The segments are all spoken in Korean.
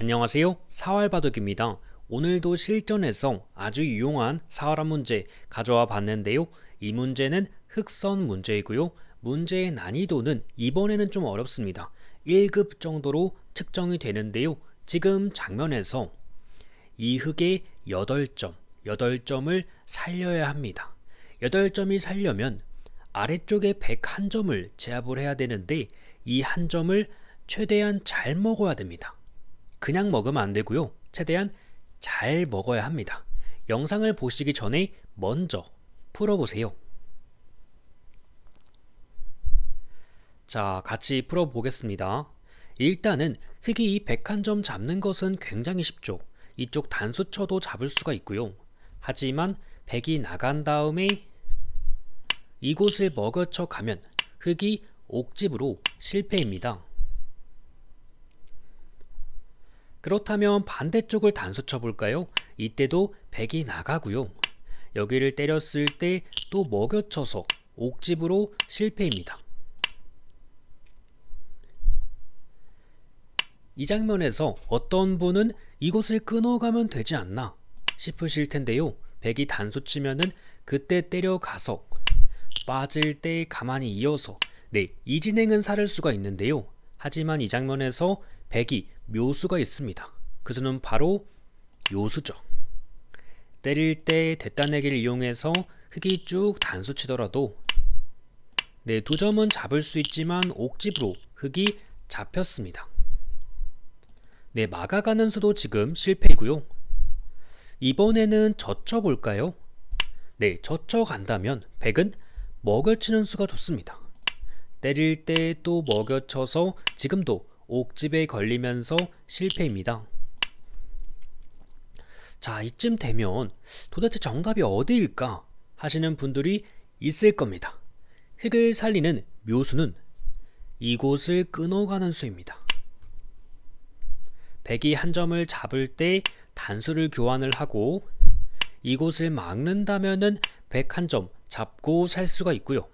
안녕하세요. 사활바둑입니다. 오늘도 실전에서 아주 유용한 사활한 문제 가져와 봤는데요. 이 문제는 흑선 문제이고요. 문제의 난이도는 이번에는 좀 어렵습니다. 1급 정도로 측정이 되는데요. 지금 장면에서 이 흑의 8점, 8점을 살려야 합니다. 8점이 살려면 아래쪽에 101점을 제압을 해야 되는데 이 한 점을 최대한 잘 먹어야 됩니다. 그냥 먹으면 안 되고요. 최대한 잘 먹어야 합니다. 영상을 보시기 전에 먼저 풀어보세요. 자, 같이 풀어보겠습니다. 일단은 흙이 101점 잡는 것은 굉장히 쉽죠. 이쪽 단수쳐도 잡을 수가 있고요. 하지만 백이 나간 다음에 이곳을 머그쳐 가면 흙이 옥집으로 실패입니다. 그렇다면 반대쪽을 단수 쳐볼까요? 이때도 100이 나가고요. 여기를 때렸을 때 또 먹여쳐서 옥집으로 실패입니다. 이 장면에서 어떤 분은 이곳을 끊어가면 되지 않나 싶으실 텐데요. 100이 단수 치면은 그때 때려가서 빠질 때 가만히 이어서 네, 이 진행은 살을 수가 있는데요. 하지만 이 장면에서 백이 묘수가 있습니다. 그 수는 바로 요수죠. 때릴 때 대따내기를 이용해서 흙이 쭉 단수 치더라도 네, 두 점은 잡을 수 있지만 옥집으로 흙이 잡혔습니다. 네, 막아가는 수도 지금 실패이고요. 이번에는 젖혀볼까요? 네, 젖혀간다면 백은 먹을 치는 수가 좋습니다. 때릴 때 또 먹여쳐서 지금도 옥집에 걸리면서 실패입니다. 자, 이쯤 되면 도대체 정답이 어디일까 하시는 분들이 있을 겁니다. 흙을 살리는 묘수는 이곳을 끊어가는 수입니다. 백이 한 점을 잡을 때 단수를 교환을 하고 이곳을 막는다면은 백 한 점 잡고 살 수가 있고요.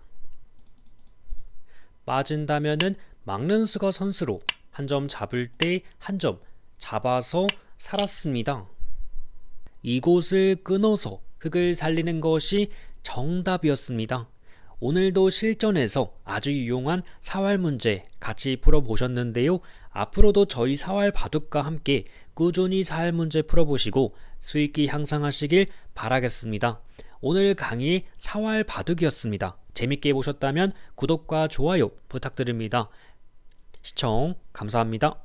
빠진다면은 막는 수가 선수로 한 점 잡을 때 한 점 잡아서 살았습니다. 이곳을 끊어서 흙을 살리는 것이 정답이었습니다. 오늘도 실전에서 아주 유용한 사활 문제 같이 풀어보셨는데요. 앞으로도 저희 사활 바둑과 함께 꾸준히 사활 문제 풀어보시고 수익이 향상하시길 바라겠습니다. 오늘 강의 4월 바둑이었습니다. 재밌게 보셨다면 구독과 좋아요 부탁드립니다. 시청 감사합니다.